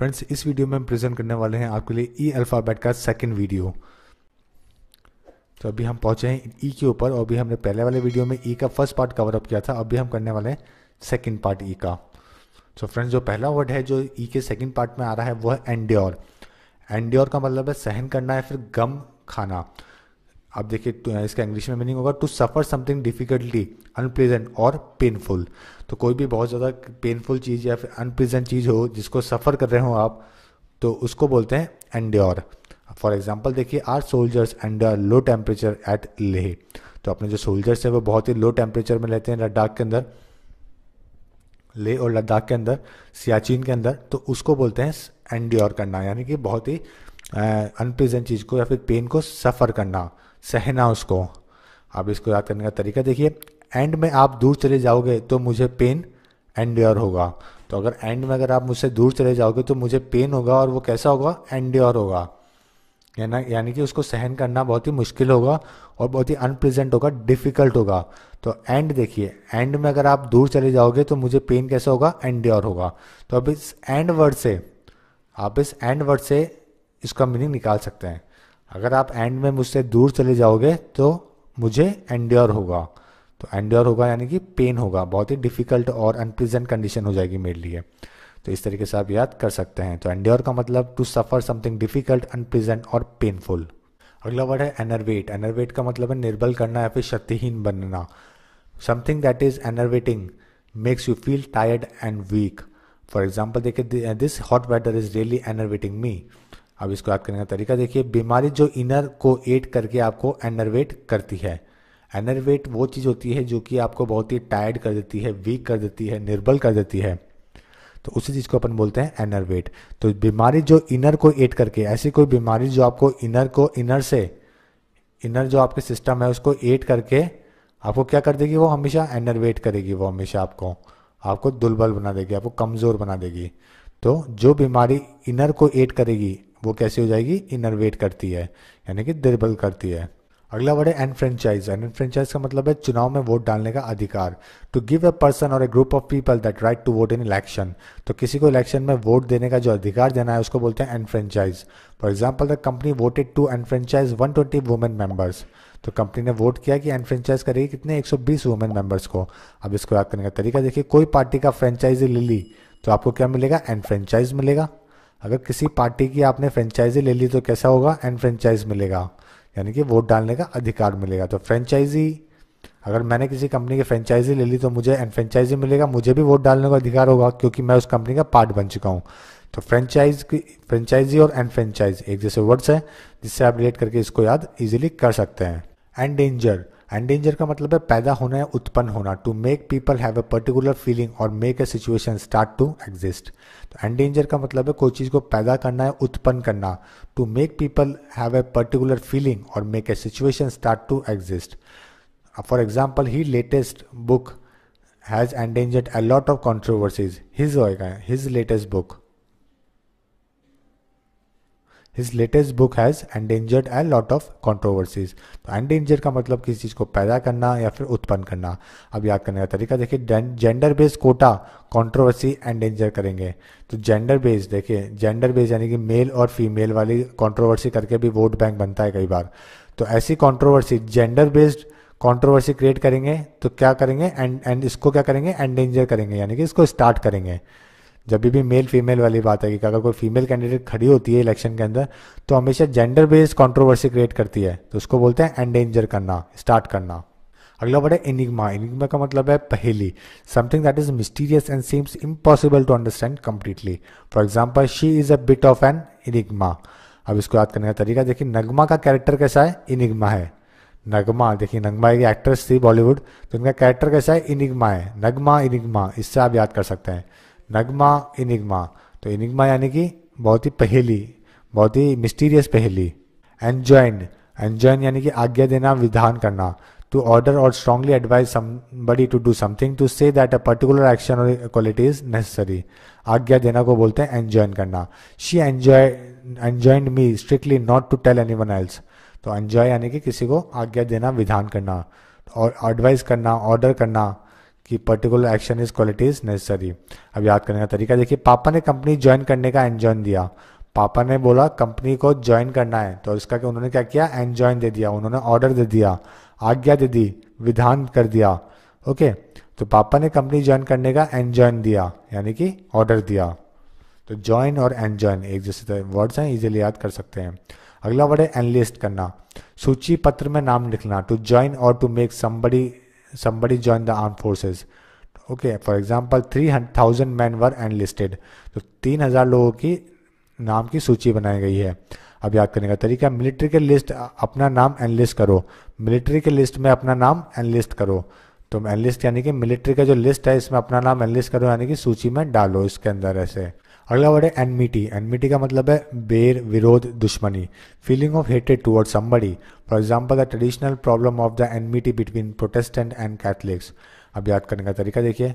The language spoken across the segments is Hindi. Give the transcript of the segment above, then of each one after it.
फ्रेंड्स इस वीडियो में हम प्रेजेंट करने वाले हैं आपके लिए ई e अल्फ़ाबेट का सेकंड वीडियो तो अभी हम पहुंचे हैं ई e के ऊपर और अभी हमने पहले वाले वीडियो में ई e का फर्स्ट पार्ट कवर अप किया था अभी हम करने वाले हैं सेकेंड पार्ट ई का तो फ्रेंड्स जो पहला वर्ड है जो ई के सेकेंड पार्ट में आ रहा है वो है एंड्योर एंड्योर का मतलब है सहन करना है फिर गम खाना आप देखिए तो इसका इंग्लिश में मीनिंग होगा to suffer something difficultly unpleasant और पेनफुल तो कोई भी बहुत ज़्यादा पेनफुल चीज़ या फिर अनप्लेजेंट चीज़ हो जिसको सफ़र कर रहे हो आप तो उसको बोलते हैं एंड्योर फॉर एग्जाम्पल देखिए our soldiers endure low temperature at Leh तो अपने जो सोल्जर्स हैं वो बहुत ही लो टेम्परेचर में रहते हैं लद्दाख के अंदर ले और लद्दाख के अंदर सियाचिन के अंदर तो उसको बोलते हैं एंड्योर करना यानी कि बहुत ही अनप्रेजेंट चीज़ को या फिर पेन को सफ़र करना सहना उसको आप इसको याद करने का तरीका देखिए एंड में आप दूर चले जाओगे तो मुझे पेन एंड होगा तो अगर एंड में अगर आप मुझसे दूर चले जाओगे तो मुझे पेन होगा और वो कैसा होगा एंड होगा याना यानी कि उसको सहन करना बहुत ही मुश्किल होगा और बहुत ही अनप्रेजेंट होगा डिफ़िकल्ट होगा तो एंड देखिए एंड में अगर आप दूर चले जाओगे तो मुझे पेन कैसा होगा एंड होगा तो अब इस एंड वर्ड से आप इस एंड वर्ड से इसका मीनिंग निकाल सकते हैं अगर आप एंड में मुझसे दूर चले जाओगे तो मुझे एंड्योर होगा तो एंड्योर होगा यानी कि पेन होगा बहुत ही डिफ़िकल्ट और अनप्रेजेंट कंडीशन हो जाएगी मेरे लिए तो इस तरीके से आप याद कर सकते हैं तो एंड्योर का मतलब to suffer something difficult unpleasant और पेनफुल अगला वर्ड है एनर्वेट एनर्वेट का मतलब है निर्बल करना या फिर शक्तिहीन बनना something that is enervating makes you feel tired and weak for example देखिए this hot weather is really enervating me अब इसको याद करने का तरीका देखिए बीमारी जो इनर को एड करके आपको एनर्वेट करती है एनर्वेट वो चीज़ होती है जो कि आपको बहुत ही टायर्ड कर देती है वीक कर देती है निर्बल कर देती है तो उसी चीज़ को अपन बोलते हैं एनर्वेट तो बीमारी जो इनर को एड करके ऐसी कोई बीमारी जो आपको इनर को इनर से इनर जो आपके सिस्टम है उसको एड करके आपको क्या कर देगी वो हमेशा एनर्वेट करेगी वो हमेशा आपको आपको दुर्बल बना देगी आपको कमज़ोर बना देगी तो जो बीमारी इनर को एड करेगी वो कैसी हो जाएगी इनरवेट करती है यानी कि दुर्बल करती है अगला वर्ड है एनफ्रेंचाइज एनफ्रेंचाइज का मतलब है चुनाव में वोट डालने का अधिकार टू गिव अ पर्सन और a group of people that right to vote in election तो किसी को इलेक्शन में वोट देने का जो अधिकार देना है उसको बोलते हैं enfranchise for example the company voted to enfranchise one twenty women members तो कंपनी ने वोट किया कि एनफ्रेंचाइज करेगी कितने 120 वुमेन मेंबर्स को अब इसको याद करने का तरीका देखिए कोई पार्टी का फ्रेंचाइजी ले ली तो आपको क्या मिलेगा एनफ्रेंचाइज मिलेगा अगर किसी पार्टी की आपने फ्रेंचाइजी ले ली तो कैसा होगा एंड फ्रेंचाइज मिलेगा यानी कि वोट डालने का अधिकार मिलेगा तो फ्रेंचाइजी अगर मैंने किसी कंपनी की फ्रेंचाइजी ले ली तो मुझे एंड फ्रेंचाइजी मिलेगा मुझे भी वोट डालने का अधिकार होगा क्योंकि मैं उस कंपनी का पार्ट बन चुका हूँ तो फ्रेंचाइज की फ्रेंचाइजी और एंड फ्रेंचाइज एक जैसे वर्ड्स हैं जिससे आप रिलेट करके इसको याद इजिली कर सकते हैं एंड डेंजर एंडेंजर का मतलब है पैदा होना या उत्पन्न होना to make people have a particular feeling और make a situation start to exist तो एंडेंजर का मतलब है कोई चीज़ को पैदा करना या उत्पन्न करना to make people have a particular feeling और make a situation start to exist for example he latest book has engendered a lot of controversies his होएगा his latest book his latest book has engendered a lot of controversies तो एंडेंजर का मतलब किसी चीज़ को पैदा करना या फिर उत्पन्न करना अब याद करने का तरीका देखिए gender based quota controversy engender करेंगे तो जेंडर बेस्ड देखिए जेंडर बेस्ड यानी कि मेल और फीमेल वाली कॉन्ट्रोवर्सी करके भी वोट बैंक बनता है कई बार तो ऐसी controversy gender based controversy create करेंगे तो क्या करेंगे एंड एंड इसको क्या करेंगे एंडेंजर करेंगे यानी कि इसको स्टार्ट करेंगे जब भी मेल फीमेल वाली बात है कि अगर कोई फीमेल कैंडिडेट खड़ी होती है इलेक्शन के अंदर तो हमेशा जेंडर बेस्ड कॉन्ट्रोवर्सी क्रिएट करती है तो उसको बोलते हैं एंडेंजर करना स्टार्ट करना अगला वर्ड है इनिग्मा इनिग्मा का मतलब है पहेली something that is mysterious and seems impossible to understand completely for example she is a bit of an enigma अब इसको याद करने का तरीका देखिए नगमा का कैरेक्टर कैसा है इनिग्मा है नगमा देखिए नगमा एक एक्ट्रेस थी बॉलीवुड तो इनका कैरेक्टर कैसा है इनिग्मा है नगमा इनिग्मा इससे आप याद कर सकते हैं नगमा इनिग्मा तो इनिग्मा यानी कि बहुत ही पहेली बहुत ही मिस्टीरियस पहेली एनजॉइंड एनजॉइन यानी कि आज्ञा देना विधान करना टू ऑर्डर और स्ट्रांगली एडवाइज बड़ी to do something to say that a particular action और क्वालिटी इज नेसेसरी आज्ञा देना को बोलते हैं एनजॉइन करना she enjoy enjoin me strictly not to tell anyone else तो एन्जॉय यानी कि किसी को आज्ञा देना विधान करना और एडवाइस करना ऑर्डर करना कि particular action is quality is necessary अब याद करने का तरीका देखिए पापा ने कंपनी ज्वाइन करने का एनजॉइन दिया पापा ने बोला कंपनी को ज्वाइन करना है तो इसका कि उन्होंने क्या किया ज्वाइन दे दिया उन्होंने ऑर्डर दे दिया आज्ञा दे दी विधान कर दिया ओके तो पापा ने कंपनी ज्वाइन करने का ज्वाइन दिया यानी कि ऑर्डर दिया तो ज्वाइन और एनजॉइन एक जैसे वर्ड्स तो हैं इजीली याद कर सकते हैं अगला वर्ड है एनलिस्ट करना सूची पत्र में नाम लिखना टू ज्वाइन और to make somebody somebody joined the armed forces okay for example three thousand men were enlisted तो तीन हज़ार लोगों की नाम की सूची बनाई गई है अब याद करने का तरीका मिलिट्री के लिस्ट अपना नाम एनलिस्ट करो मिलिट्री के लिस्ट में अपना नाम एनलिस्ट करो तो एनलिस्ट यानी कि मिलिट्री का जो लिस्ट है इसमें अपना नाम एनलिस्ट करो यानी कि सूची में डालो इसके अंदर ऐसे अगला वर्ड है एनमिटी एनमिटी का मतलब है बेर विरोध दुश्मनी feeling of hated toward somebody for example the traditional problem of the enmity between Protestant and Catholics अब याद करने का तरीका देखिए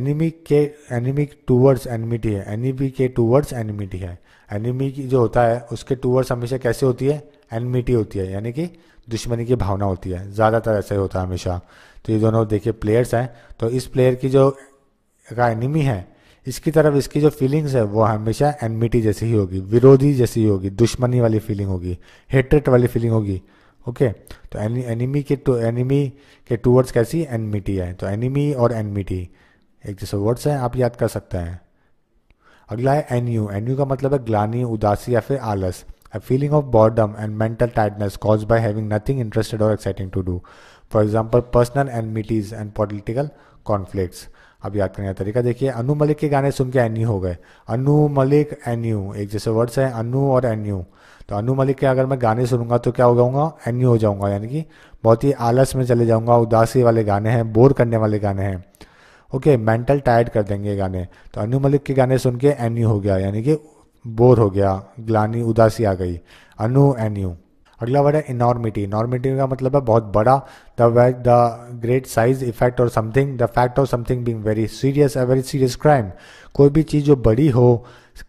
एनिमी के एनिमी टूवर्ड्स एनिमिटी है एनिमी के टूवर्ड्स एनिमिटी है एनिमी की जो होता है उसके टूवर्ड्स हमेशा कैसे होती है एनमिटी होती है यानी कि दुश्मनी की भावना होती है ज़्यादातर ऐसा ही होता है हमेशा तो ये दोनों देखिए प्लेयर्स हैं तो इस प्लेयर की जो का एनिमी है इसकी तरफ इसकी जो फीलिंग्स है वो हमेशा एनमिटी जैसी ही होगी विरोधी जैसी होगी दुश्मनी वाली फीलिंग होगी हेट्रेट वाली फीलिंग होगी ओके तो एनिमी के टू एनिमी के टूवर्ड्स कैसी एनमिटी है तो एनिमी और एनमिटी एक जैसे वर्ड्स हैं आप याद कर सकते हैं अगला है एनयू एनयू का मतलब है ग्लानी उदासी या फिर आलस a feeling of boredom and mental tightness cause by having nothing interested और exciting to do for example personal enmities and political conflict अब याद करने का तरीका देखिए अनु मलिक के गाने सुन के एन्यू हो गए अनु मलिक एन्यू एक जैसे वर्ड्स हैं अनु और एन्यू तो अनु मलिक के अगर मैं गाने सुनूंगा तो क्या हो जाऊँगा एन्यू हो जाऊँगा यानी कि बहुत ही आलस में चले जाऊँगा उदासी वाले गाने हैं बोर करने वाले गाने हैं ओके मेंटल टायर्ड कर देंगे गाने तो अनु मलिक के गाने सुन के एन्यू हो गया यानी कि बोर हो गया ग्लानी उदासी आ गई अनु एन्यू अगला वर्ड है इनॉर्मिटी इनॉर्मिटी का मतलब है बहुत बड़ा the the great size effect और something the fact of something being very serious a very serious crime कोई भी चीज़ जो बड़ी हो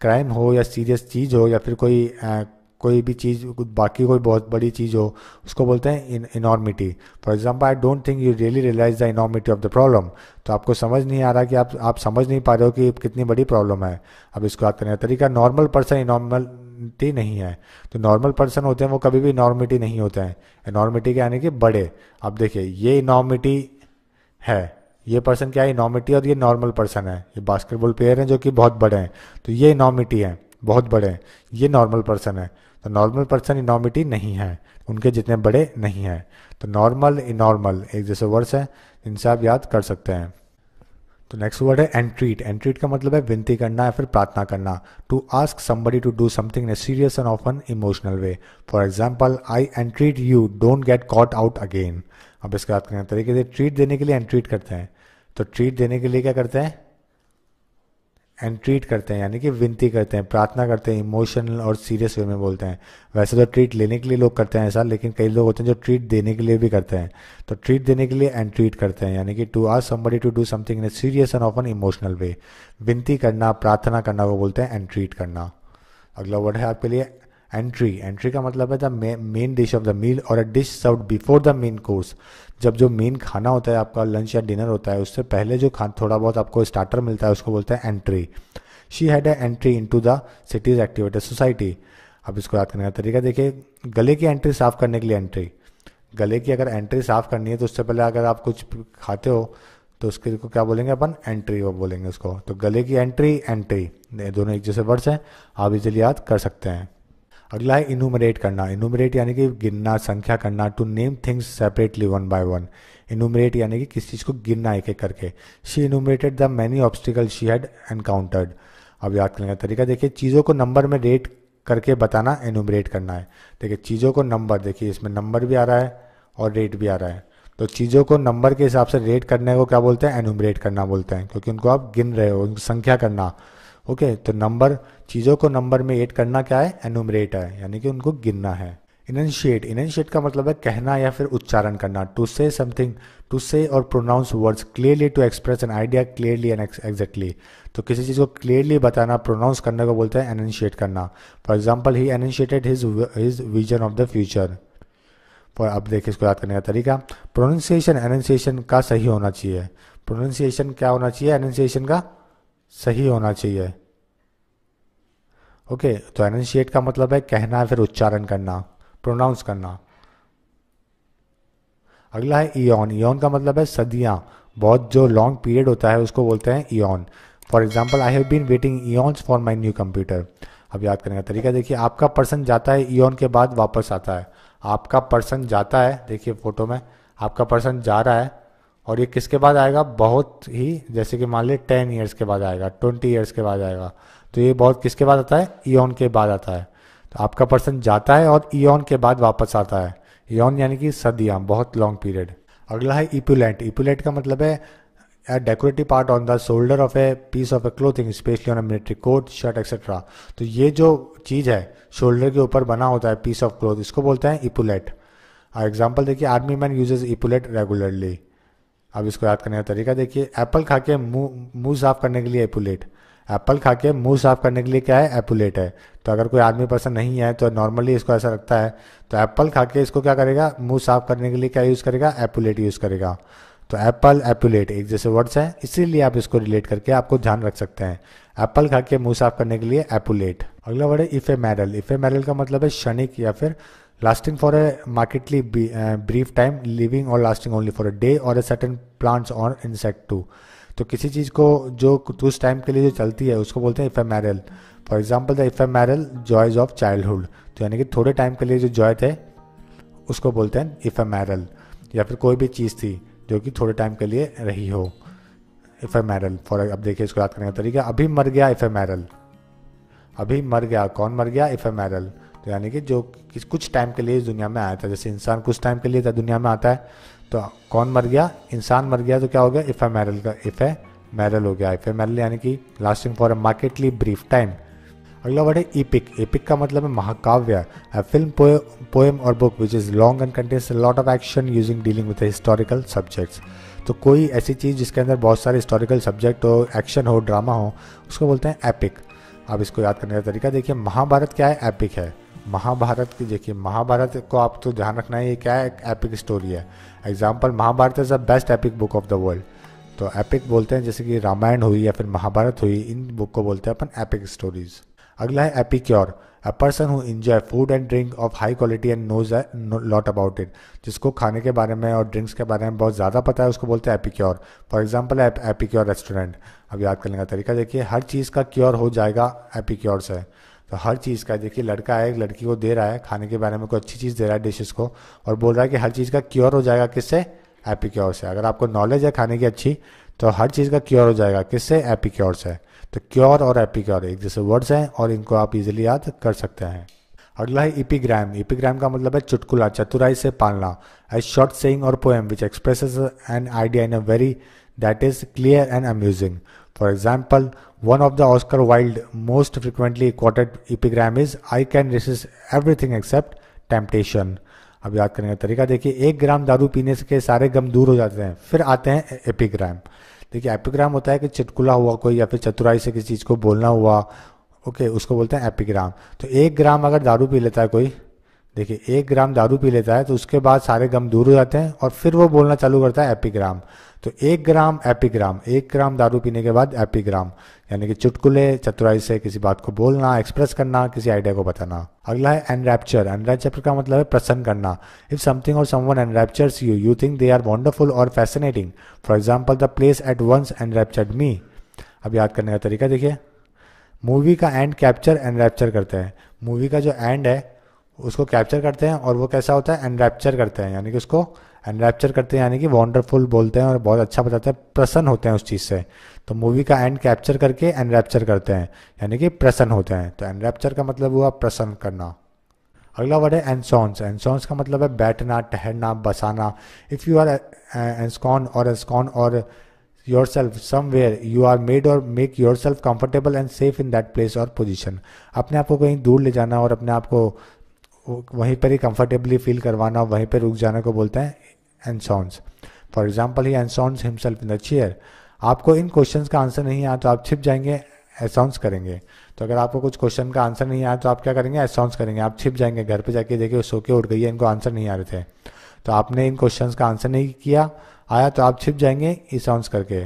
क्राइम हो या सीरियस चीज़ हो या फिर कोई आ, कोई भी चीज़ बाकी कोई बहुत बड़ी चीज़ हो उसको बोलते हैं enormity for example I don't think you really realise the enormity of the problem तो आपको समझ नहीं आ रहा कि आप आप समझ नहीं पा रहे हो कि कितनी बड़ी प्रॉब्लम है अब इसको बात करने का तरीका नॉर्मल पर्सन इनॉर्मल नॉर्मिटी नहीं है तो नॉर्मल पर्सन होते हैं वो कभी भी नॉर्मिटी नहीं होते हैं नॉर्मिटी के यानी कि बड़े अब देखिए ये इनॉर्मिटी है ये पर्सन क्या है इनॉर्मिटी और ये नॉर्मल पर्सन है ये बास्केटबॉल प्लेयर हैं जो कि बहुत बड़े हैं तो ये इनॉर्मिटी है बहुत बड़े हैं ये नॉर्मल पर्सन है तो नॉर्मल पर्सन इनॉर्मिटी नहीं है उनके जितने बड़े नहीं हैं तो नॉर्मल इनॉर्मल एक जैसे वर्ड्स हैं इनसे आप याद कर सकते हैं तो नेक्स्ट वर्ड है एंट्रीट एंट्रीट का मतलब है विनती करना या फिर प्रार्थना करना to ask somebody to do something in a serious and often emotional way for example I entreat you don't get caught out again अब इसके बाद करें तरीके से ट्रीट देने के लिए एंट्रीट करते हैं तो ट्रीट देने के लिए क्या करते हैं एंड ट्रीट करते हैं यानी कि विनती करते हैं प्रार्थना करते हैं इमोशनल और सीरियस वे में बोलते हैं वैसे तो ट्रीट लेने के लिए लोग करते हैं ऐसा लेकिन कई लोग होते हैं जो ट्रीट देने के लिए भी करते हैं तो ट्रीट देने के लिए एंड ट्रीट करते हैं यानी कि to are somebody to do something in a serious and often emotional way विनती करना प्रार्थना करना वो बोलते हैं एंड ट्रीट करना अगला वर्ड है आपके लिए एंट्री एंट्री का मतलब है the main dish of the meal और a dish serve before the main course जब जो मेन खाना होता है आपका लंच या डिनर होता है उससे पहले जो खा थोड़ा बहुत आपको स्टार्टर मिलता है उसको बोलते हैं entree she had a entree into the city's activated society अब इसको याद करने का तरीका देखिए गले की एंट्री साफ़ करने के लिए एंट्री गले की अगर एंट्री साफ़ करनी है तो उससे पहले अगर आप कुछ खाते हो तो उसके को क्या बोलेंगे अपन एंट्री वो बोलेंगे उसको तो गले की एंट्री एंट्री दोनों एक जैसे वर्ड्स हैं आप इजीली याद कर सकते हैं अगला है इनूमरेट करना इनूमरेट यानी कि गिनना संख्या करना to name things separately one by one enumerate यानी कि किस चीज़ को गिनना एक एक करके she enumerated the many obstacle she had encountered अब याद करने का तरीका देखिए चीज़ों को नंबर में रेट करके बताना इनूमरेट करना है देखिए चीज़ों को नंबर देखिए इसमें नंबर भी आ रहा है और रेट भी आ रहा है तो चीज़ों को नंबर के हिसाब से रेट करने को क्या बोलते हैं एनूमरेट करना बोलते हैं क्योंकि उनको आप गिन रहे हो उनकी संख्या करना ओके तो नंबर चीज़ों को नंबर में एड करना क्या है एनुमरेट है यानी कि उनको गिनना है इनशिएट इनशिएट का मतलब है कहना या फिर उच्चारण करना टू से समथिंग टू से और pronounce words clearly to express an idea clearly and exactly तो किसी चीज़ को क्लियरली बताना प्रोनाउंस करने को बोलते हैं एनशिएट करना for example he enunciated his his vision of the future पर अब देखिए इसको याद करने का तरीका प्रोनाउंसिएशन एनंसिएशन का सही होना चाहिए प्रोनाउंसिएशन क्या होना चाहिए एनंसिएशन का सही होना चाहिए ओके okay, तो एनशिएट का मतलब है कहना फिर उच्चारण करना प्रोनाउंस करना अगला है ईन ईन का मतलब है सदियाँ बहुत जो लॉन्ग पीरियड होता है उसको बोलते हैं aeon for example I have been waiting aeons for my new computer अब याद करने का तरीका देखिए आपका पर्सन जाता है ईन के बाद वापस आता है आपका पर्सन जाता है देखिए फोटो में आपका पर्सन जा रहा है और ये किसके बाद आएगा बहुत ही जैसे कि मान ली टेन ईयर्स के बाद आएगा ट्वेंटी ईयर्स के बाद आएगा तो ये बहुत किसके बाद आता है ईओन के बाद आता है तो आपका पर्सन जाता है और ईओन के बाद वापस आता है ईओन यानी कि सदियाँ बहुत लॉन्ग पीरियड अगला है इपुलेंट इपुलेंट का मतलब है a decorative part on the shoulder of a piece of a clothing especially on a military coat shirt etcetera तो ये जो चीज़ है शोल्डर के ऊपर बना होता है पीस ऑफ क्लोथ इसको बोलते हैं इपुलेट एग्जाम्पल देखिए army man uses epaulette regularly अब इसको याद करने का तरीका देखिए एप्पल खा के मुंह मुंह साफ करने के लिए एपुलेट एप्पल खा के मुंह साफ करने के लिए क्या है एपुलेट है तो अगर कोई आदमी पर्सन नहीं है तो नॉर्मली इसको ऐसा रखता है तो एप्पल खा के इसको क्या करेगा मुंह साफ करने के लिए क्या यूज़ करेगा एपुलेट यूज़ करेगा तो एप्पल एपुलेट एक जैसे वर्ड्स हैं इसीलिए आप इसको रिलेट करके आपको ध्यान रख सकते हैं एप्पल खा के मुंह साफ करने के लिए एपुलेट अगला वर्ड है इफे मैरल इफे मेडल का मतलब है क्षणिक या फिर lasting for a markedly uh, brief time living or lasting only for a day or a certain plants or insect too तो किसी चीज़ को जो उस टाइम के लिए जो चलती है उसको बोलते हैं ephemeral for example the ephemeral joys of childhood तो यानी कि थोड़े टाइम के लिए जो जॉय थे उसको बोलते हैं इफेमेरल या फिर कोई भी चीज़ थी जो कि थोड़े टाइम के लिए रही हो इफेमेरल फॉर अब देखिए इसको याद करने का तरीका अभी मर गया इफेमेरल अभी मर गया कौन मर गया इफेमेरल तो यानी कि जो किस कुछ टाइम के लिए इस दुनिया में आया था जैसे इंसान कुछ टाइम के लिए दुनिया में आता है तो कौन मर गया इंसान मर गया तो क्या हो गया ए मैरल का ए मैरल हो गया ए मैरल यानी कि lasting for a markedly brief time अगला वर्ड है इपिक इपिक का मतलब है महाकाव्य फिल्म पोएम और book which is long and contains lot of action using dealing with historical subjects तो कोई ऐसी चीज़ जिसके अंदर बहुत सारे हिस्टोरिकल सब्जेक्ट हो एक्शन हो ड्रामा हो उसको बोलते हैं एपिक आप इसको याद करने का तरीका देखिए महाभारत क्या है एपिक है महाभारत की देखिए महाभारत को आप तो ध्यान रखना है ये क्या एक एपिक स्टोरी है example Mahabharata is the best epic book of the world तो एपिक बोलते हैं जैसे कि रामायण हुई या फिर महाभारत हुई इन बुक को बोलते हैं अपन एपिक स्टोरीज अगला है epicure a person who enjoy food and drink of high quality and knows lot about it जिसको खाने के बारे में और ड्रिंक्स के बारे में बहुत ज़्यादा पता है उसको बोलते हैं epicure for example epicure restaurant अब याद करने का तरीका देखिए हर चीज़ का क्योर हो जाएगा एपिक्योर से तो हर चीज़ का देखिए लड़का है एक लड़की को दे रहा है खाने के बारे में कोई अच्छी चीज़ दे रहा है डिशेज को और बोल रहा है कि हर चीज़ का क्योर हो जाएगा किससे एपी क्योर से अगर आपको नॉलेज है खाने की अच्छी तो हर चीज़ का क्योर हो जाएगा किससे एपिक्योर से तो क्योर और एपी क्योर एक जैसे वर्ड्स हैं और इनको आप इजिली याद कर सकते हैं अगला है इपीग्राम इपीग्राम का मतलब है चुटकुला चतुराई से पालना ए शॉर्ट सेइंग और poem which express an idea in a very that is clear and amusing For example, one of the Oscar Wilde most frequently quoted epigram is I can resist everything except temptation. अब याद करने का तरीका देखिए एक ग्राम दारू पीने के सारे गम दूर हो जाते हैं फिर आते हैं एपिग्राम देखिए एपिग्राम होता है कि चिटकुला हुआ कोई या फिर चतुराई से किसी चीज़ को बोलना हुआ ओके उसको बोलते हैं एपिग्राम तो एक ग्राम अगर दारू पी लेता है कोई देखिए एक ग्राम दारू पी लेता है तो उसके बाद सारे गम दूर हो जाते हैं और फिर वो बोलना चालू करता है एपिग्राम तो एक ग्राम एपिग्राम एक ग्राम दारू पीने के बाद एपिग्राम यानी कि चुटकुले चतुराई से किसी बात को बोलना एक्सप्रेस करना किसी आइडिया को बताना अगला है एनरैप्चर एनरैप्चर का मतलब है प्रसन्न करना इफ समथिंग और someone enraptures you you think they are wonderful और fascinating for example the place at once enraptured me अब याद करने का तरीका देखिए मूवी का एंड कैप्चर एनरैप्चर करते हैं मूवी का जो एंड है उसको कैप्चर करते हैं और वो कैसा होता है एनरैप्चर करते हैं यानी कि उसको एनरैप्चर करते हैं यानी कि वंडरफुल बोलते हैं और बहुत अच्छा बताते हैं प्रसन्न होते हैं उस चीज़ से तो मूवी का एंड कैप्चर करके एनरैप्चर करते हैं यानी कि प्रसन्न होते हैं तो एनरैप्चर का मतलब हुआ प्रसन्न करना अगला वर्ड है एनसॉन्स एनसॉन्स का मतलब है बैठना ठहरना बसाना इफ़ यू आर एंसकॉन और एंसकॉन और yourself somewhere you are made और make yourself comfortable and safe in that place और पोजिशन अपने आप को कहीं दूर ले जाना और अपने आप को वहीं पर ही कंफर्टेबली फील करवाना वहीं पर रुक जाने को बोलते हैं ensconce for example he ensconce himself in the chair आपको इन क्वेश्चन का आंसर नहीं आया तो आप छिप जाएंगे एसॉन्स करेंगे तो अगर आपको कुछ क्वेश्चन का आंसर नहीं आया तो आप क्या करेंगे एसॉन्स करेंगे आप छिप जाएंगे घर पे जाके देखिए सो के उठ गई है इनको आंसर नहीं आ रहे थे तो आपने इन क्वेश्चन का आंसर नहीं किया आया तो आप छिप जाएंगे एसॉन्स करके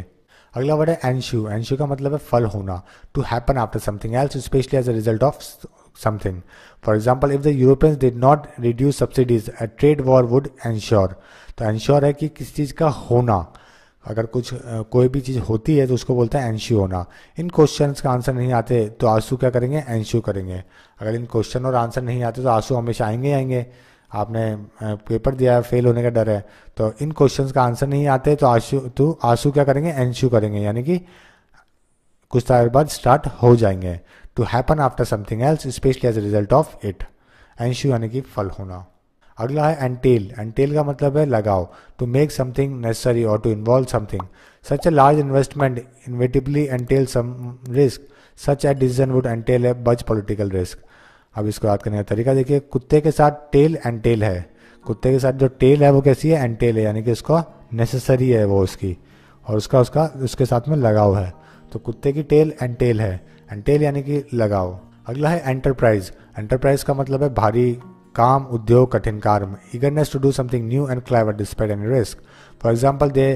अगला वर्ड है एनश्यू एनश्यू का मतलब है फल होना to happen after something else especially as a result of something. For example, if the Europeans did not reduce subsidies, a trade war would ensure. तो ensure है कि किस चीज़ का होना अगर कुछ कोई भी चीज़ होती है तो उसको बोलते हैं एनश्यू होना इन क्वेश्चन का आंसर नहीं आते तो आंसू क्या करेंगे एनश्यू करेंगे अगर इन क्वेश्चन और आंसर नहीं आते तो आंसू हमेशा आएंगे आएंगे आपने पेपर दिया है फेल होने का डर है तो इन क्वेश्चन का आंसर नहीं आते तो आंसू तो आंसू क्या करेंगे एनश्यू करेंगे यानी कि कुछ देर बाद स्टार्ट हो जाएंगे to happen after something else especially as a result of it ensue यानी कि फल होना अगला है एंटेल एंटेल का मतलब है लगाओ टू मेक समथिंग नेसेसरी और to involve something such a large investment inevitably entail some risk such a decision would entail a much political risk अब इसको याद करने का तरीका देखिए कुत्ते के साथ टेल एंटेल है कुत्ते के साथ जो टेल है वो कैसी है एंटेल है यानी कि उसका नेसेसरी है वो उसकी और उसका उसका उसके साथ में लगाव है तो कुत्ते की टेल एंटेल है एंटेल टेल यानी कि लगाओ अगला है एंटरप्राइज एंटरप्राइज का मतलब है भारी काम उद्योग कठिन कार्य eagerness to do something new and clever despite any risk for example they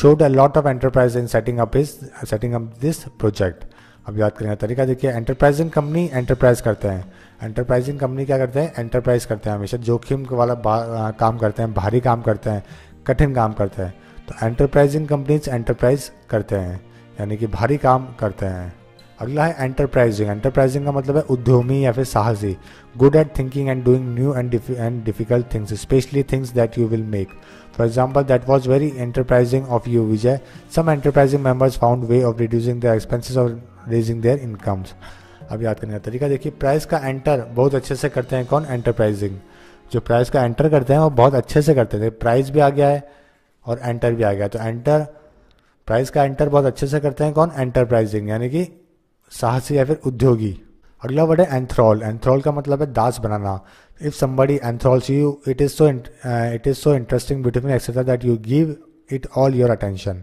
showed a lot of enterprise in setting up his up this project अब याद करने का तरीका देखिए एंटरप्राइजिंग कंपनी एंटरप्राइज करते हैं एंटरप्राइजिंग कंपनी क्या करते हैं एंटरप्राइज करते हैं हमेशा जोखिम वाला काम करते हैं भारी काम करते हैं कठिन काम करते हैं तो एंटरप्राइजिंग कंपनीज एंटरप्राइज करते हैं यानी कि भारी काम करते हैं अगला है एंटरप्राइजिंग एंटरप्राइजिंग का मतलब है उद्यमी या फिर साहसी good at thinking and doing new and and difficult things especially things that you will make for example that was very enterprising of you Vijay some enterprising members found way of reducing their expenses और रेजिंग देयर इनकम्स अब याद करने का तरीका देखिए प्राइस का एंटर बहुत अच्छे से करते हैं कौन एंटरप्राइजिंग जो प्राइस का एंटर करते हैं वो बहुत अच्छे से करते हैं प्राइस भी आ गया है और एंटर भी आ गया तो एंटर प्राइस का एंटर बहुत अच्छे से करते हैं कौन एंटरप्राइजिंग यानी कि साहसी या फिर उद्योगी अगला वर्ड है एंथ्रॉल एंथ्रॉल का मतलब है दास बनाना if somebody enthrals you it is so it is so interesting beautiful etcetera that you give it all your attention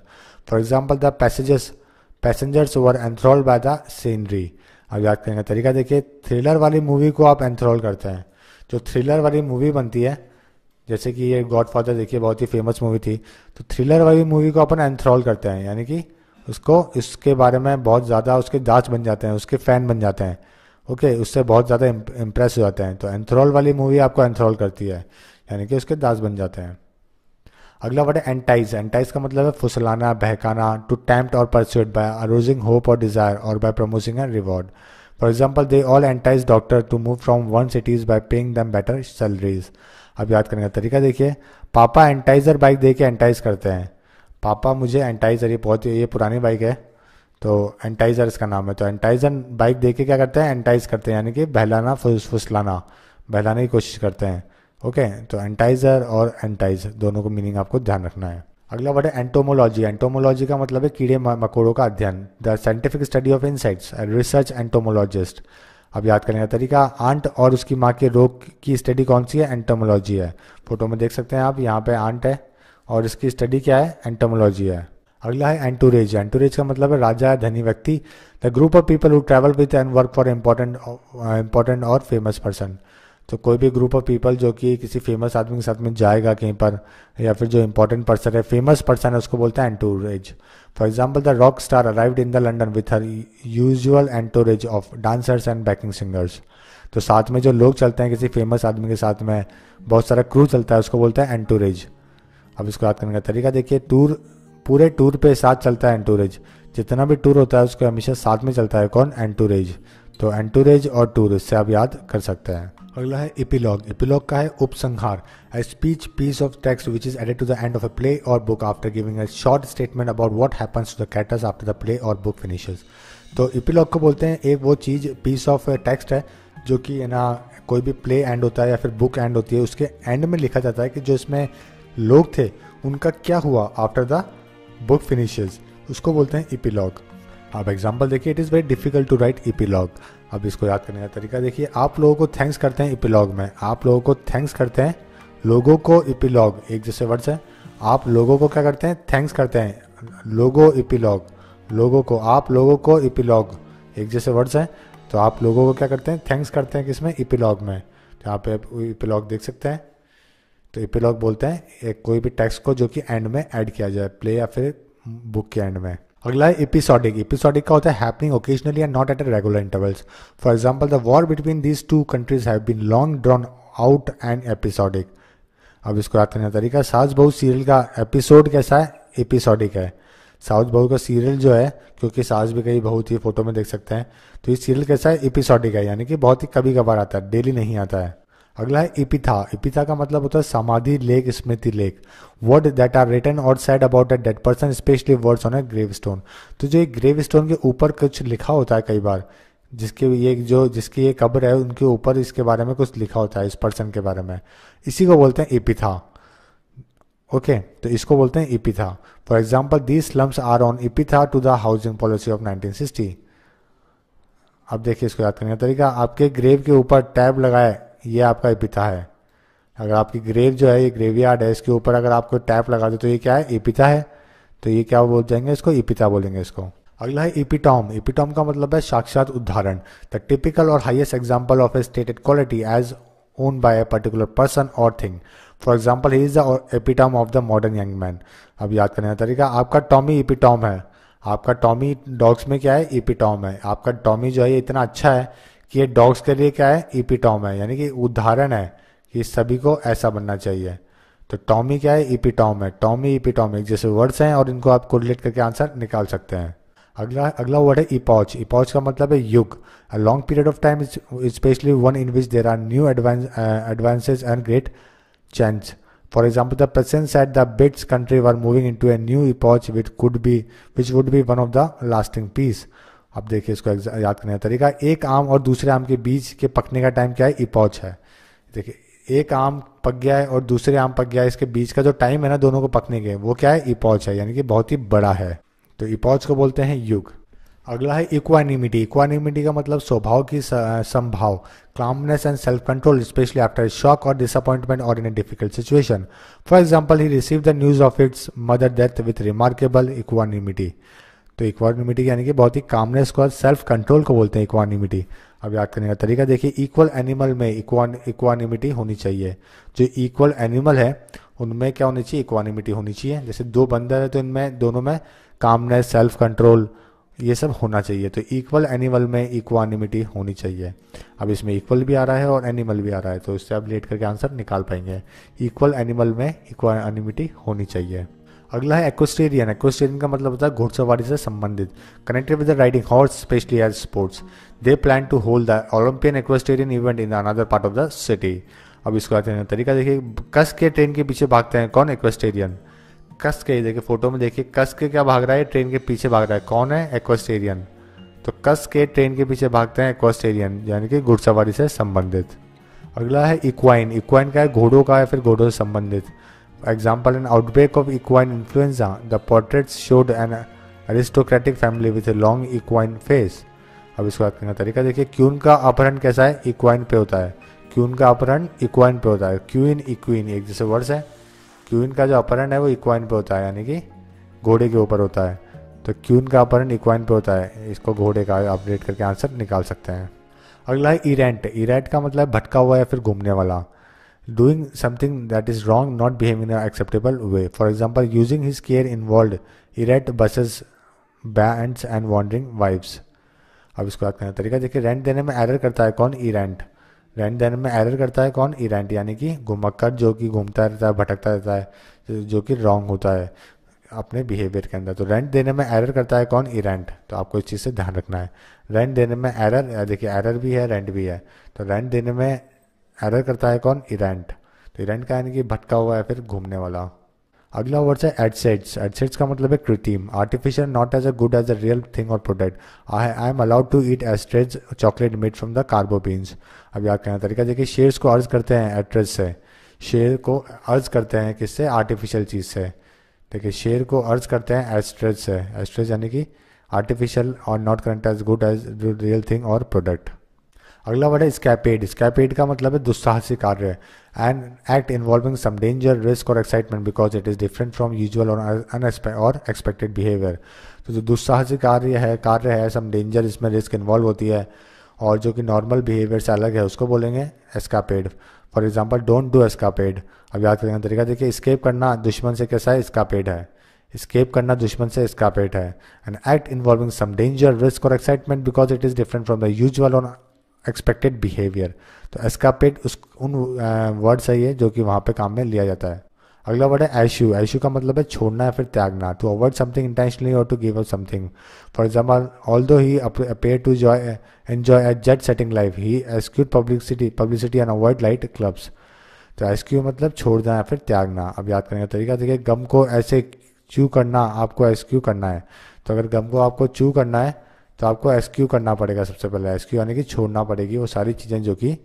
for example the passengers passengers were enthral by the scenery अब याद करने का तरीका देखिए थ्रिलर वाली मूवी को आप एंथ्रॉल करते हैं जो थ्रिलर वाली मूवी बनती है जैसे कि ये गॉड फादर देखिए बहुत ही फेमस मूवी थी तो थ्रिलर वाली मूवी को अपन एंथ्रॉल करते हैं यानी कि उसको इसके बारे में बहुत ज़्यादा उसके दास बन जाते हैं उसके फ़ैन बन जाते हैं ओके उससे बहुत ज़्यादा इम्प्रेस हो जाते हैं तो एंथ्रोल वाली मूवी आपको एंथ्रोल करती है यानी कि उसके दास बन जाते हैं अगला वर्ड है एंटाइज एंटाइज का मतलब है फुसलाना बहकाना टू टैम्प्ट और परस्यूड बाय अरोजिंग होप और डिज़ायर और by promising and reward for example they all entice doctor to move from one cities by paying them better salaries अब याद करने का तरीका देखिए पापा एंटाइजर बाइक दे के एंटाइज करते हैं पापा मुझे एंटाइजर ये बहुत ये पुरानी बाइक है तो एंटाइजर इसका नाम है तो एंटाइजर बाइक देख के क्या करते हैं एंटाइज करते हैं यानी कि बहलाना फुस फुसलाना बहलाने की कोशिश करते हैं ओके तो एंटाइजर और एंटाइज दोनों को मीनिंग आपको ध्यान रखना है अगला वर्ड है एंटोमोलॉजी एंटोमोलॉजी का मतलब है कीड़े मकोड़ों का अध्ययन the scientific study of insects research entomologist अब याद करने का तरीका आंट और उसकी माँ के रोग की स्टडी कौन सी है एंटोमोलॉजी है फोटो में देख सकते हैं आप यहाँ पे आंट है और इसकी स्टडी क्या है एंटोमोलॉजी है अगला है एंटूरेज एंटूरेज का मतलब है राजा या धनी व्यक्ति the group of people who travel with and work for important important और फेमस पर्सन तो कोई भी ग्रुप ऑफ पीपल जो कि किसी फेमस आदमी के साथ में जाएगा कहीं पर या फिर जो इम्पोर्टेंट पर्सन है फेमस पर्सन है उसको बोलते हैं entourage for example the rock star arrived in the London with her usual entourage of dancers and backing singers तो साथ में जो लोग चलते हैं किसी फेमस आदमी के साथ में बहुत सारा क्रू चलता है उसको बोलते हैं एंटूरेज अब इसको याद करने का तरीका देखिए टूर पूरे टूर पे साथ चलता है एंटूरेज जितना भी टूर होता है उसको हमेशा साथ में चलता है कौन एंटूरेज तो एंटूरेज और टूर इससे आप याद कर सकते हैं अगला है इपिलॉग इपिलॉग का है उपसंहार a speech piece of text which is added to the end of a play और book after giving a short statement about what happens to the characters after the play और बुक फिनिशेस तो इपिलॉग को बोलते हैं एक वो चीज़ पीस ऑफ टेक्स्ट है जो कि ना कोई भी प्ले एंड होता है या फिर बुक एंड होती है उसके एंड में लिखा जाता है कि जो इसमें लोग थे उनका क्या हुआ आफ्टर द बुक फिनिशेज उसको बोलते हैं इपीलॉग आप एग्जाम्पल देखिए it is very difficult to write epilogue अब इसको याद करने का तरीका देखिए आप लोगों को थैंक्स करते हैं इपीलॉग में आप लोगों को थैंक्स करते हैं लोगों को इपीलॉग एक जैसे वर्ड्स हैं आप लोगों को क्या करते हैं थैंक्स करते हैं लोगो इपीलॉग लोगों को आप लोगों को इपीलॉग एक जैसे वर्ड्स हैं तो आप लोगों को क्या करते हैं थैंक्स करते हैं किसमें इपीलॉग में तो यहाँ पे इपीलॉग देख सकते हैं तो एपिलॉग बोलते हैं एक कोई भी टेक्स्ट को जो कि एंड में ऐड किया जाए प्ले या फिर बुक के एंड में अगला है एपिसोडिक एपिसोडिक का होता है happening occasionally and not at regular intervals for example the war between these two countries have been long drawn out and episodic अब इसको याद करने का तरीका सास बहु सीरियल का एपिसोड कैसा है एपिसोडिक है साउथ बहु का सीरियल जो है क्योंकि सास भी कई बहुत ही फोटो में देख सकते हैं तो ये सीरियल कैसा है एपिसोडिक है यानी कि बहुत ही कभी कभार आता है डेली नहीं आता है अगला है इपिथा इपिथा का मतलब होता है समाधि लेख स्मृति लेख वर्ड दैट आर रिटर्न और said about a dead person especially words on a gravestone तो जो ग्रेव स्टोन के ऊपर कुछ लिखा होता है कई बार जिसके ये जो जिसकी ये कब्र है उनके ऊपर इसके बारे में कुछ लिखा होता है इस पर्सन के बारे में इसी को बोलते हैं इपिथा ओके okay, तो इसको बोलते हैं epitaph for example the slums are an epitaph to the housing policy of nineteen अब देखिए इसको याद करने का तरीका आपके ग्रेव के ऊपर टैब लगाए ये आपका पिता है अगर आपकी ग्रेव जो है ये ग्रेव यार्ड है इसके ऊपर अगर आपको टैप लगा दे तो ये क्या है इपिता है तो ये क्या बोल जाएंगे इसको इपिता बोलेंगे इसको अगला है इपिटॉम इपिटॉम का मतलब है साक्षात उदाहरण द टिपिकल और highest example of a stated quality as owned by a particular person और thing for example he is the epitome of the modern young man अब याद करने का तरीका आपका टॉमी इपिटॉम है आपका टॉमी डॉग्स में क्या है इपिटॉम है आपका टॉमी जो है इतना अच्छा है कि ये डॉग्स के लिए क्या है इपीटॉम है यानी कि उदाहरण है कि सभी को ऐसा बनना चाहिए तो टॉमी क्या है इपीटॉम है टॉमी इपीटॉम एक जैसे वर्ड्स हैं और इनको आप कोरिलेट करके आंसर निकाल सकते हैं अगला अगला वर्ड है इपॉच इपॉच का मतलब है युग a long period of time especially one in which there are new advances and great change for example the presence at the bits country were moving into a new epoch which could be which would be one of the lasting peace अब देखिए इसको याद करने का तरीका एक आम और दूसरे आम के बीच के पकने का टाइम क्या है इपौच e है देखिए एक आम पक गया है और दूसरे आम पक गया है इसके बीच का जो टाइम है ना दोनों को पकने के वो क्या है इपौच e है यानी कि बहुत ही बड़ा है तो इपौच e को बोलते हैं युग अगला है इक्वानिमिटी इक्वानिमिटी का मतलब स्वभाव की संभाव calmness and self control especially after shock और डिसअपॉइंटमेंट और in a difficult situation for example he receive the news of its mother death with remarkable equanimity तो इक्वानिमिटी यानी कि बहुत ही कामनेस को सेल्फ कंट्रोल को बोलते हैं इक्वानिमिटी अब याद करने का तरीका देखिए इक्वल एनिमल में इक्वान इक्वानिमिटी होनी चाहिए जो इक्वल एनिमल है उनमें क्या होनी चाहिए इक्वानिमिटी होनी चाहिए जैसे दो बंदर है तो इनमें दोनों में कामनेस सेल्फ कंट्रोल ये सब होना चाहिए तो इक्वल एनिमल में इक्वानिमिटी होनी चाहिए अब इसमें इक्वल भी आ रहा है और एनिमल भी आ रहा है तो इससे आप लेट करके आंसर निकाल पाएंगे इक्वल एनिमल में इक्वानिमिटी होनी चाहिए अगला है एक्वेस्टेरियन एक्वेस्टेरियन का मतलब होता है घोड़सवारी से संबंधित connected with the riding horse especially as sports they plan to hold the Olympian equestrian event in another part of the city अब इसको आते हैं तरीका देखिए कस के ट्रेन के पीछे भागते हैं कौन एक्वेस्टेरियन कस के देखिए फोटो में देखिए कस के क्या भाग रहा है ट्रेन के पीछे भाग रहा है कौन है एक्वेस्टेरियन तो कस के ट्रेन के पीछे भागते हैं एक्वेस्टेरियन यानी कि घुड़सवारी से संबंधित अगला है इक्वाइन इक्वाइन क्या है घोड़ों का है फिर घोड़ों से संबंधित For example, in outbreak of equine influenza, the portraits showed an aristocratic family with a long equine face अब इसको याद करने का तरीका देखिए क्यून का अपहरण कैसा है इक्वाइन पे होता है क्यून का अपहरण इक्वाइन पे होता है क्यून इक्वीन एक जैसे वर्ड्स है क्यूइन का जो अपहरण है वो इक्वाइन पे होता है यानी कि घोड़े के ऊपर होता है तो क्यून का अपहरण इक्वाइन पे होता है इसको घोड़े का अपडेट करके आंसर निकाल सकते हैं अगला है इरेंट इरेंट का मतलब भटका हुआ या फिर घूमने वाला doing something that is wrong, not behaving in an acceptable way. For example, using his care involved erect buses, bands and wandering wives. अब इसको याद करना तरीका देखिए रेंट देने में एरर करता है कौन ई रेंट रेंट देने में एरर करता है कौन ई रेंट यानी कि घुमक्कर जो कि घूमता रहता है भटकता रहता है जो कि रॉन्ग होता है अपने बिहेवियर के अंदर तो रेंट देने में एरर करता है कौन ई रेंट तो आपको इस चीज़ से ध्यान रखना है रेंट देने में एरर देखिए एरर भी है रेंट भी है तो रेंट देने में एरर करता है कौन इरेंट तो इरेंट का यानी कि भटका हुआ है फिर घूमने वाला अगला वर्ड है एडसेट्स एडसेट्स का मतलब है कृत्रिम artificial not as a good as a real thing और product I I am allowed to eat ersatz chocolate made from the carob beans अब याद करना तरीका देखिए शेयर्स को अर्ज करते हैं एड्रेस से शेयर को अर्ज करते हैं किससे आर्टिफिशियल चीज़ से देखिए शेयर को अर्ज करते हैं एस्ट्रेज से एस्ट्रेज यानी कि आर्टिफिशियल और not current as good as real thing और प्रोडक्ट अगला वर्ड है स्कैपेड स्कैपेड का मतलब है दुस्साहसिक कार्य and act involving some danger risk और excitement because it is different from usual और और एक्सपेक्टेड बिहेवियर तो जो दुस्साहसिक कार्य है कार्य है सम डेंजर इसमें रिस्क इन्वॉल्व होती है और जो कि नॉर्मल बिहेवियर से अलग है उसको बोलेंगे escapade for example don't do escapade अब याद करने का तरीका देखिए स्केप करना दुश्मन से कैसा है स्कापेड है स्केप करना दुश्मन से स्कापेड है and act involving some danger risk और excitement because it is different from the usual और एक्सपेक्टेड बिहेवियर तो एस्कापेड उस उन वर्ड सही है जो कि वहाँ पे काम में लिया जाता है अगला वर्ड है एशू एश्यू का मतलब है छोड़ना या फिर त्यागना to avoid something intentionally or to give up something for example all though he appear to joy enjoy at jet setting life he eschewed publicity publicity and avoid light clubs तो एस्क्यू मतलब छोड़ना या फिर त्यागना अब याद करने का तरीका देखिए गम को ऐसे चू करना आपको एस्क्यू करना है तो अगर गम को आपको चू करना है तो आपको एस क्यू करना पड़ेगा सबसे पहले एस क्यू यानी कि छोड़ना पड़ेगी वो सारी चीज़ें जो कि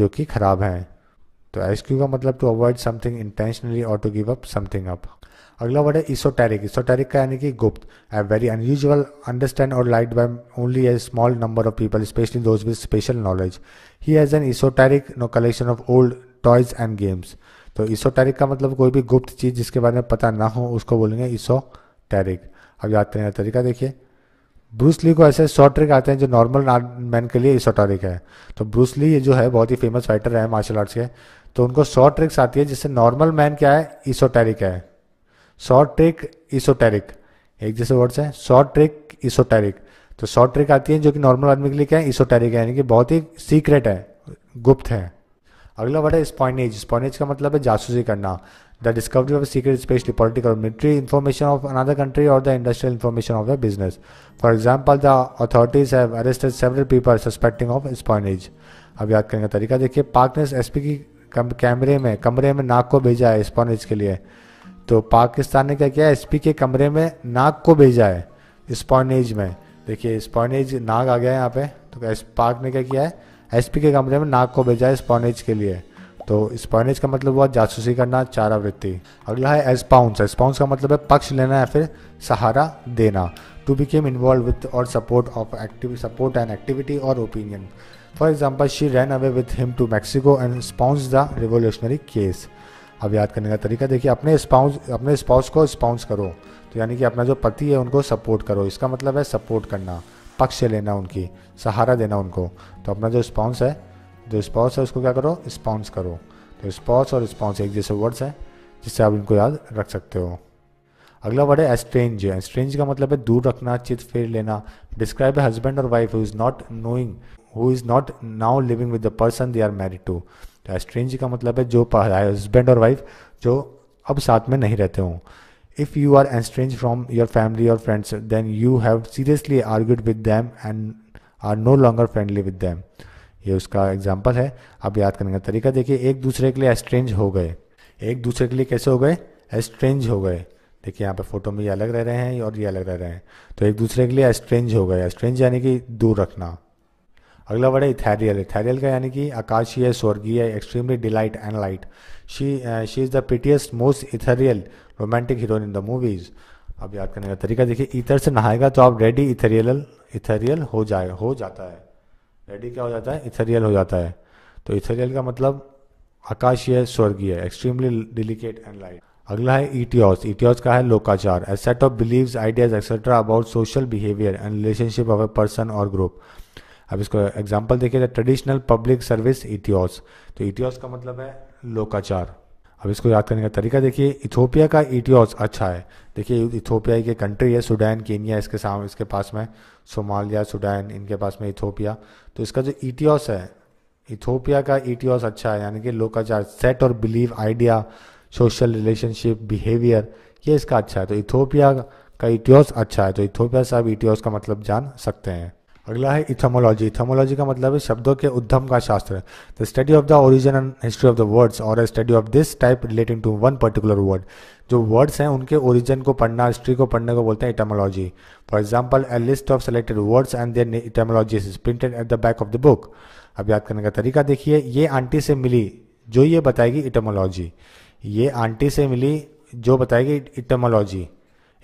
जो कि ख़राब हैं तो एस क्यू का मतलब to avoid something intentionally or to give up something up अगला वर्ड है इसोटेरिक इसोटेरिक का यानी कि गुप्त ए वेरी अनयूजल अंडरस्टैंड और light by only a small number of people especially those with special knowledge he has an esoteric no collection of old toys and games तो इसोटेरिक का मतलब कोई भी गुप्त चीज़ जिसके बारे में पता ना हो उसको बोलेंगे इसोटेरिक अब याद करने का तरीका देखिए ब्रूस ली को ऐसे शॉर्ट ट्रिक आते हैं जो नॉर्मल मैन के लिए इसोटॉरिक है तो ब्रूस ली जो है बहुत ही फेमस फाइटर है मार्शल आर्ट्स के तो उनको शॉर्ट ट्रिक्स आती है जिससे नॉर्मल मैन क्या है इसोटेरिक है शॉर्ट ट्रिक इसोटेरिक एक जैसे वर्ड्स हैं शॉर्ट ट्रिक इसोटेरिक तो शॉर्ट ट्रिक आती है जो कि नॉर्मल आदमी के लिए क्या है इसोटेरिक है यानी कि बहुत ही सीक्रेट है गुप्त है अगला वर्ड है स्पॉइनेज स्पॉइनेज का मतलब है जासूसी करना the discovery of secret especially political military information of another country or the industrial information of the business for example the authorities have arrested several people suspecting of espionage अब याद करने का तरीका देखिए पाक ने एस पी की कैमरे में कमरे में नाक को भेजा है स्पॉनेज के लिए तो पाकिस्तान ने क्या किया एस पी के कमरे में नाक को भेजा है स्पॉनेज में देखिए स्पॉनेज नाक आ गया है यहाँ पे तो एस पाक ने क्या किया है एसपी के कमरे में नाग को भेजा है स्पॉनेज के लिए तो स्पॉनेज का मतलब हुआ जासूसी करना चारावृत्ति अगला है एसपाउंस एस्पाउंस का मतलब है पक्ष लेना या फिर सहारा देना to become involve with or support of active support and activity or opinion for example she ran away with him to Mexico and espouse the revolutionary case अब याद करने का तरीका देखिए अपने स्पाउंस अपने स्पाउस को स्पाउंस करो तो यानी कि अपना जो पति है उनको सपोर्ट करो इसका मतलब है सपोर्ट करना पक्ष लेना उनकी सहारा देना उनको तो अपना जो स्पॉन्स है जो स्पॉन्स है उसको क्या करो स्पॉन्स करो तो स्पॉन्स और स्पॉन्स एक जैसे वर्ड्स हैं जिससे आप इनको याद रख सकते हो अगला वर्ड है एस्ट्रेंज एस्ट्रेंज का मतलब है दूर रखना चित फेर लेना describe husband or wife who is not knowing who is not now living with the person they are married to तो एस्ट्रेंज का मतलब है जो हस्बैंड और वाइफ जो अब साथ में नहीं रहते हों If you are estranged from your family or friends, then you have seriously argued with them and are no longer friendly with them ये उसका एग्जाम्पल है आप याद करने का तरीका देखिए एक दूसरे के लिए एस्ट्रेंज हो गए एक दूसरे के लिए कैसे हो गए एस्ट्रेंज हो गए देखिए यहाँ पे फोटो में ये अलग रह रहे हैं और ये अलग रह रहे हैं तो एक दूसरे के लिए एस्ट्रेंज हो गए एस्ट्रेंज यानी कि दूर रखना अगला वर्ड है इथेरियल इथेरियल का यानी कि आकाशीय स्वर्गीय extremely delight and light she she is the prettiest most ethereal romantic heroine in the movies अब याद करने का तरीका देखिए इथर से नहाएगा तो आप रेडी इथेरियल इथेरियल हो जाए हो जाता है रेडी क्या हो जाता है इथेरियल हो जाता है तो इथेरियल का मतलब आकाशीय स्वर्गीय एक्सट्रीमली डिलिकेट एंड लाइट अगला है इटियोस इटियोस का है लोकाचार a set of beliefs ideas etcetera about social behaviour and relationship of a person or group अब इसको एग्जाम्पल देखिए ट्रेडिशनल पब्लिक सर्विस इटियोस तो इटियोस का मतलब है लोकाचार अब इसको याद करने का तरीका देखिए इथोपिया का इटियोस अच्छा है देखिए इथोपिया की कंट्री है सूडान केनिया इसके सामने इसके पास में सोमालिया सुडैन इनके पास में इथोपिया तो इसका जो इटियोस है इथोपिया का इटियोस अच्छा है यानी कि लोकाचार सेट और believe idea social relationship behaviour ये इसका अच्छा है तो इथोपिया का इटियोस अच्छा है तो इथोपिया साहब इटियोस का मतलब जान सकते हैं अगला है इथमोलॉजी इथमोलॉजी का मतलब है शब्दों के उद्धम का शास्त्र the study of the origin and history of the words or study of this type relating to one particular word जो वर्ड्स हैं उनके ओरिजिन को पढ़ना हिस्ट्री को पढ़ने को बोलते हैं etymology for example a list of selected words and their etymology is printed at the back of the book अब याद करने का तरीका देखिए ये आंटी से मिली जो ये बताएगी इटामोलॉजी ये आंटी से मिली जो बताएगी इटामोलॉजी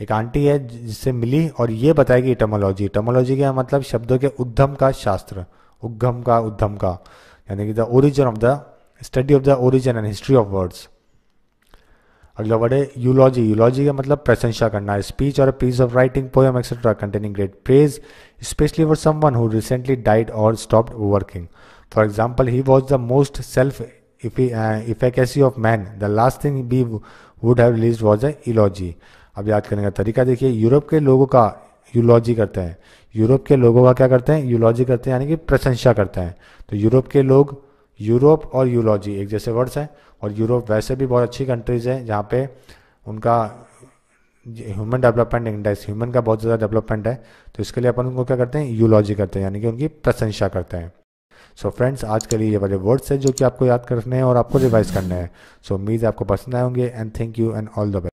एक आंटी है जिससे मिली और ये बताएगी इटमोलॉजी इटमोलॉजी का मतलब शब्दों के उद्धम का शास्त्र उद्गम का उद्धम का यानी कि the origin of the study of the origin and history of words अगला वर्ड है यूलॉजी यूलॉजी का मतलब प्रशंसा करना speech or piece of writing poem etcetera containing great praise especially for someone who recently died or stopped working for example he was the most self efficacy of man the last thing be would have release was a eulogy अब याद करने का तरीका देखिए यूरोप के लोगों का यूलॉजी करते हैं यूरोप के लोगों का क्या करते हैं यूलॉजी करते हैं यानी कि प्रशंसा करते हैं तो यूरोप के लोग यूरोप और यूलॉजी एक जैसे वर्ड्स हैं और यूरोप वैसे भी बहुत अच्छी कंट्रीज़ हैं जहाँ पे उनका ह्यूमन डेवलपमेंट इंडेक्स ह्यूमन का बहुत ज़्यादा डेवलपमेंट है तो इसके लिए अपन उनको क्या करते हैं यूलॉजी करते हैं यानी कि उनकी प्रशंसा करते हैं सो so फ्रेंड्स आज के लिए ये वाले वर्ड्स हैं जो कि आपको याद करने हैं और आपको रिवाइज करने हैं सो so, उम्मीद आपको पसंद आए होंगे and thank you and all the best